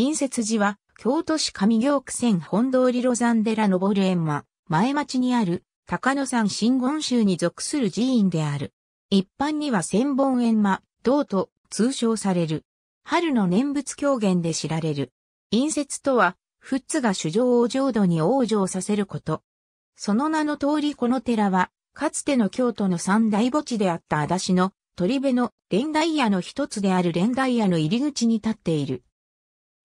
隣接寺は、京都市上京区線本通り路山寺登る園は、前町にある、高野山真言宗に属する寺院である。一般には千本円間、道と通称される。春の念仏狂言で知られる。隣接とは、富津が主上を浄土に往生させること。その名の通りこの寺は、かつての京都の三大墓地であった足立の鳥辺の連大屋の一つである連大屋の入り口に立っている。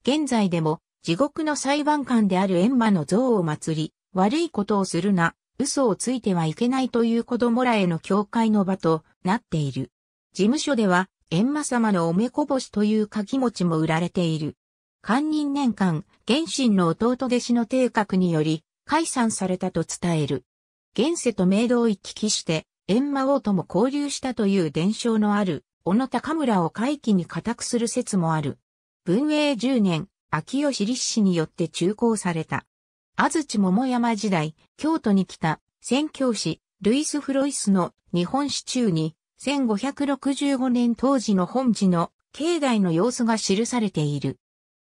現在でも地獄の裁判官である閻魔の像を祭り、悪いことをするな、嘘をついてはいけないという子供らへの教会の場となっている。事務所では、閻魔様のおめこぼしという鍵ちも売られている。官人年間、原神の弟弟子の定格により、解散されたと伝える。現世と明道行き来して、閻魔王とも交流したという伝承のある、小野高村を会期に固くする説もある。文永10年、秋吉立氏によって中興された。安土桃山時代、京都に来た、宣教師、ルイス・フロイスの日本史中に、1565年当時の本寺の境内の様子が記されている。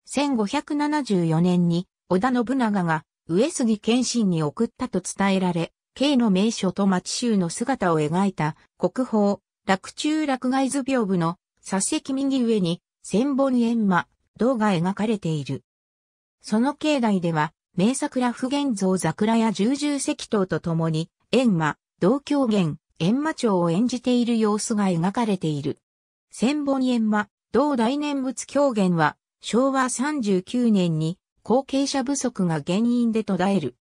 1574年に、織田信長が上杉謙信に送ったと伝えられ、京の名所と町州の姿を描いた国宝、洛中洛外図屏風の左席右上に千本円馬、銅が描かれている。その境内では、名桜不現像桜や重石灯とともに、円馬、銅狂言、円馬町を演じている様子が描かれている。千本円馬、銅大念仏狂言は、昭和39年に、後継者不足が原因で途絶える。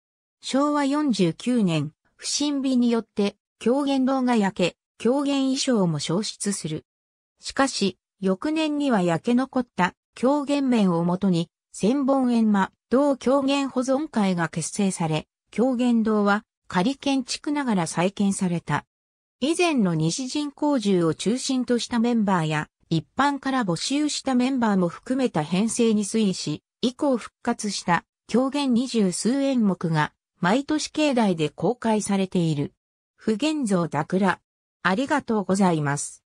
昭和49年、不審火によって、狂言堂が焼け、狂言衣装も消失する。しかし、翌年には焼け残った狂言面をもとに、千本円間、同狂言保存会が結成され、狂言堂は仮建築ながら再建された。以前の西人工獣を中心としたメンバーや、一般から募集したメンバーも含めた編成に推移し、以降復活した狂言二十数演目が毎年境内で公開されている。不現像桜。ありがとうございます。